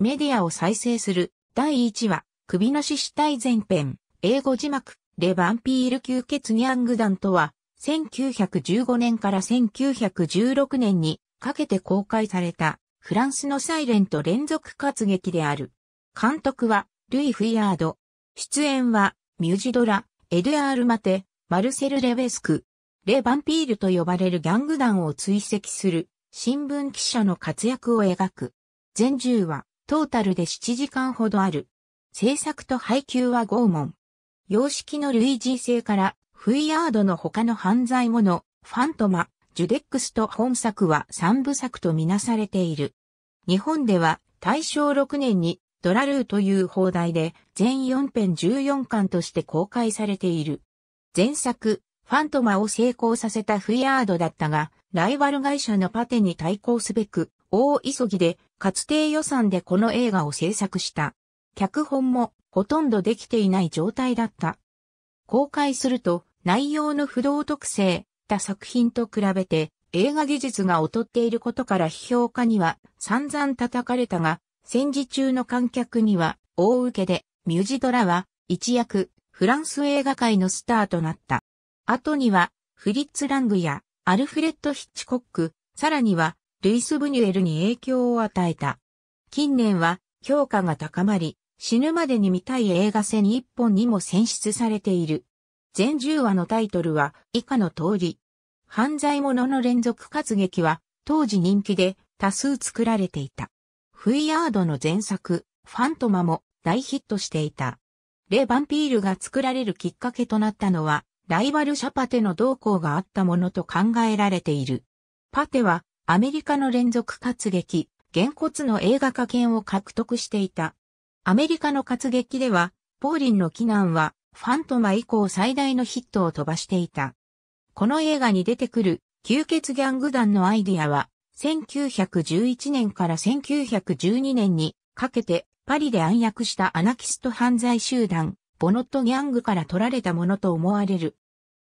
メディアを再生する。第1話、首なし死体前編、英語字幕、レバンピール吸血ニャング団とは、1915年から1916年にかけて公開された、フランスのサイレント連続活劇である。監督は、ルイ・フィヤード。出演は、ミュージドラ、エドゥアール・マテ、マルセル・レベスク。レ・バンピールと呼ばれるギャング団を追跡する、新聞記者の活躍を描く。全10話、トータルで7時間ほどある。制作と配給は拷問。様式の類似性から、フィヤードの他の犯罪者、ファントマ、ジュデックスと本作は三部作とみなされている。日本では大正6年にドラルーという放題で全4編14巻として公開されている。前作、ファントマを成功させたフィヤードだったが、ライバル会社のパテに対抗すべく、大急ぎで、かつて予算でこの映画を制作した。脚本もほとんどできていない状態だった。公開すると、内容の不動特性、た作品と比べて、映画技術が劣っていることから批評家には散々叩かれたが、戦時中の観客には大受けで、ミュージドラは一躍フランス映画界のスターとなった。後にはフリッツ・ラングやアルフレッド・ヒッチコック、さらにはルイス・ブニュエルに影響を与えた。近年は評価が高まり、死ぬまでに見たい映画戦一本にも選出されている。全10話のタイトルは以下の通り。犯罪者の連続活劇は当時人気で多数作られていた。フイヤードの前作、ファントマも大ヒットしていた。レ・バンピールが作られるきっかけとなったのは、ライバルシャパテの動向があったものと考えられている。パテはアメリカの連続活劇、原骨の映画化権を獲得していた。アメリカの活劇では、ポーリンの祈願は、ファントマ以降最大のヒットを飛ばしていた。この映画に出てくる、吸血ギャング団のアイディアは、1911年から1912年にかけて、パリで暗躍したアナキスト犯罪集団、ボノットギャングから取られたものと思われる。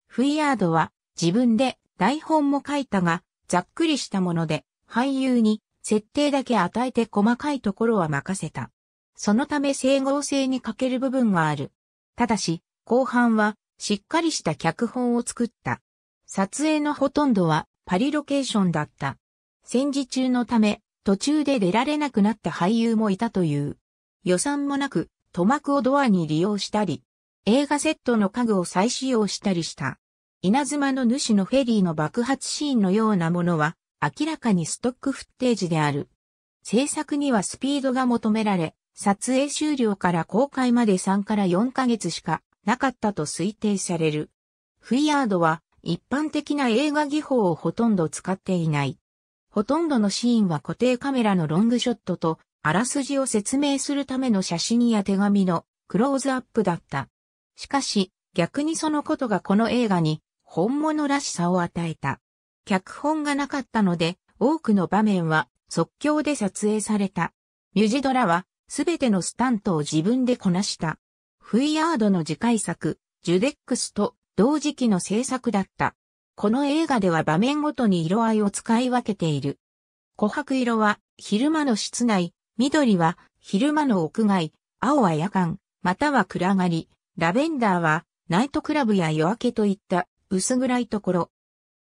フィヤードは、自分で台本も書いたが、ざっくりしたもので、俳優に設定だけ与えて細かいところは任せた。そのため整合性に欠ける部分がある。ただし、後半はしっかりした脚本を作った。撮影のほとんどはパリロケーションだった。戦時中のため、途中で出られなくなった俳優もいたという。予算もなく、塗膜をドアに利用したり、映画セットの家具を再使用したりした。稲妻の主のフェリーの爆発シーンのようなものは、明らかにストックフッテージである。制作にはスピードが求められ、撮影終了から公開まで3から4ヶ月しかなかったと推定される。フィヤードは一般的な映画技法をほとんど使っていない。ほとんどのシーンは固定カメラのロングショットと、あらすじを説明するための写真や手紙のクローズアップだった。しかし、逆にそのことがこの映画に本物らしさを与えた。脚本がなかったので、多くの場面は即興で撮影された。ミュジドラは、すべてのスタントを自分でこなした。フィヤードの次回作、ジュデックスと同時期の制作だった。この映画では場面ごとに色合いを使い分けている。琥珀色は昼間の室内、緑は昼間の屋外、青は夜間、または暗がり、ラベンダーはナイトクラブや夜明けといった薄暗いところ。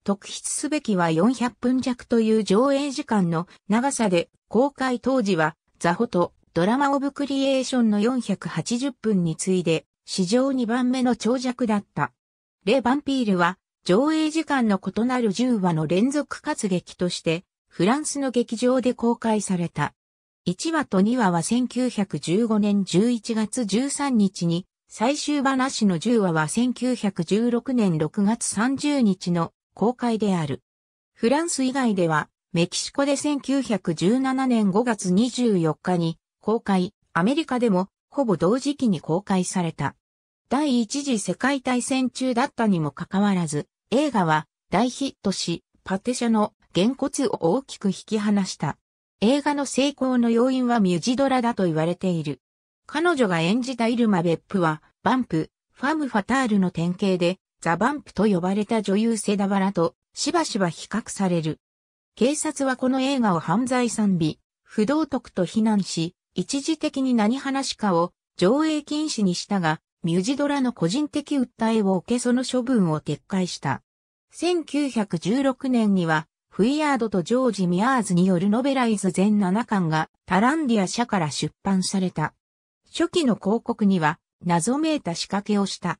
特筆すべきは400分弱という上映時間の長さで、公開当時は、ザホとドラマオブクリエーションの480分に次いで、史上2番目の長尺だった。レ・バンピールは、上映時間の異なる10話の連続活劇として、フランスの劇場で公開された。1話と2話は1915年11月13日に最終話の10話は1916年6月30日の公開である。フランス以外では、メキシコで1917年5月24日に公開、アメリカでもほぼ同時期に公開された。第一次世界大戦中だったにもかかわらず、映画は大ヒットし、パテ社の原骨を大きく引き離した。映画の成功の要因はミュジドラだと言われている。彼女が演じたイルマ・ベップは、バンプ、ファム・ファタールの典型で、ザ・バンプと呼ばれた女優セダバラと、しばしば比較される。警察はこの映画を犯罪賛美、不道徳と非難し、一時的に何話かを上映禁止にしたが、ミュージドラの個人的訴えを受けその処分を撤回した。1916年には、フィヤードとジョージ・ミアーズによるノベライズ全7巻がタランディア社から出版された。初期の広告には謎めいた仕掛けをした。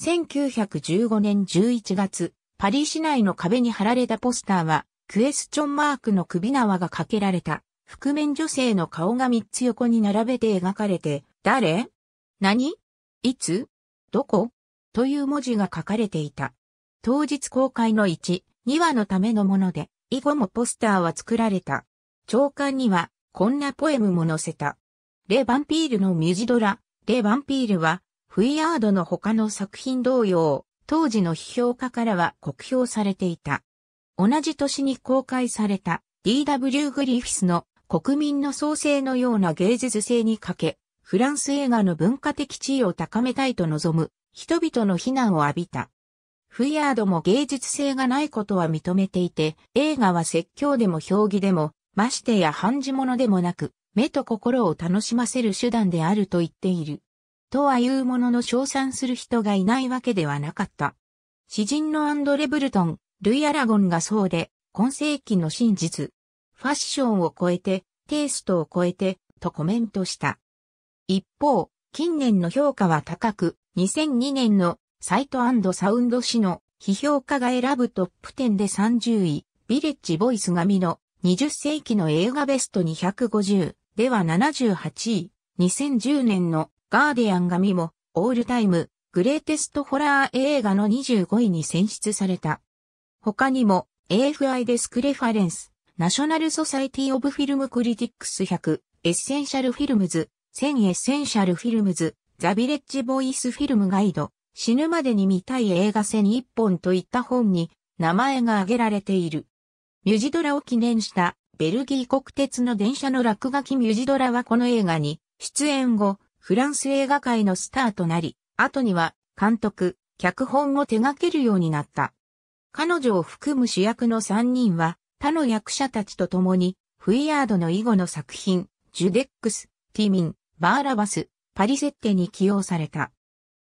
1915年11月、パリ市内の壁に貼られたポスターは、クエスチョンマークの首縄がかけられた、覆面女性の顔が3つ横に並べて描かれて、誰何いつどこという文字が書かれていた。当日公開の1、2話のためのもので、以後もポスターは作られた。長官には、こんなポエムも載せた。レ・バンピールのミュージドラ、レ・バンピールは、フイアードの他の作品同様、当時の批評家からは酷評されていた。同じ年に公開された D.W. グリフィスの国民の創生のような芸術性にかけ、フランス映画の文化的地位を高めたいと望む人々の非難を浴びた。フイアードも芸術性がないことは認めていて、映画は説教でも評議でも、ましてや半字物でもなく、目と心を楽しませる手段であると言っている。とは言うものの称賛する人がいないわけではなかった。詩人のアンドレ・ブルトン、ルイ・アラゴンがそうで、今世紀の真実。ファッションを超えて、テイストを超えて、とコメントした。一方、近年の評価は高く、2002年のサイトサウンド誌の批評家が選ぶトップ10で30位、ビレッジ・ボイス紙の20世紀の映画ベスト250では78位、2010年のガーディアンが見も、オールタイム、グレーテストホラー映画の25位に選出された。他にも、AFI デスクレファレンス、ナショナルソサイティオブフィルムクリティックス100、エッセンシャルフィルムズ、1000エッセンシャルフィルムズ、ザビレッジボイスフィルムガイド、死ぬまでに見たい映画戦1本といった本に名前が挙げられている。ミュジドラを記念したベルギー国鉄の電車の落書きミュージドラはこの映画に出演後、フランス映画界のスターとなり、後には監督、脚本を手掛けるようになった。彼女を含む主役の3人は他の役者たちと共に、フィヤードの囲碁の作品、ジュデックス、ティミン、バーラバス、パリセッテに起用された。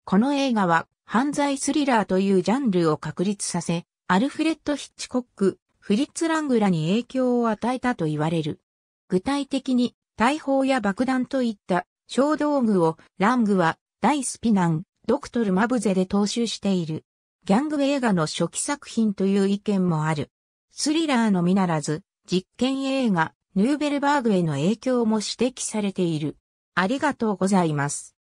この映画は犯罪スリラーというジャンルを確立させ、アルフレッド・ヒッチコック、フリッツ・ラングらに影響を与えたと言われる。具体的に大砲や爆弾といった小道具をラングは大スピナン、ドクトル・マブゼで踏襲している。ギャング映画の初期作品という意見もある。スリラーのみならず、実験映画、ヌーベルバーグへの影響も指摘されている。ありがとうございます。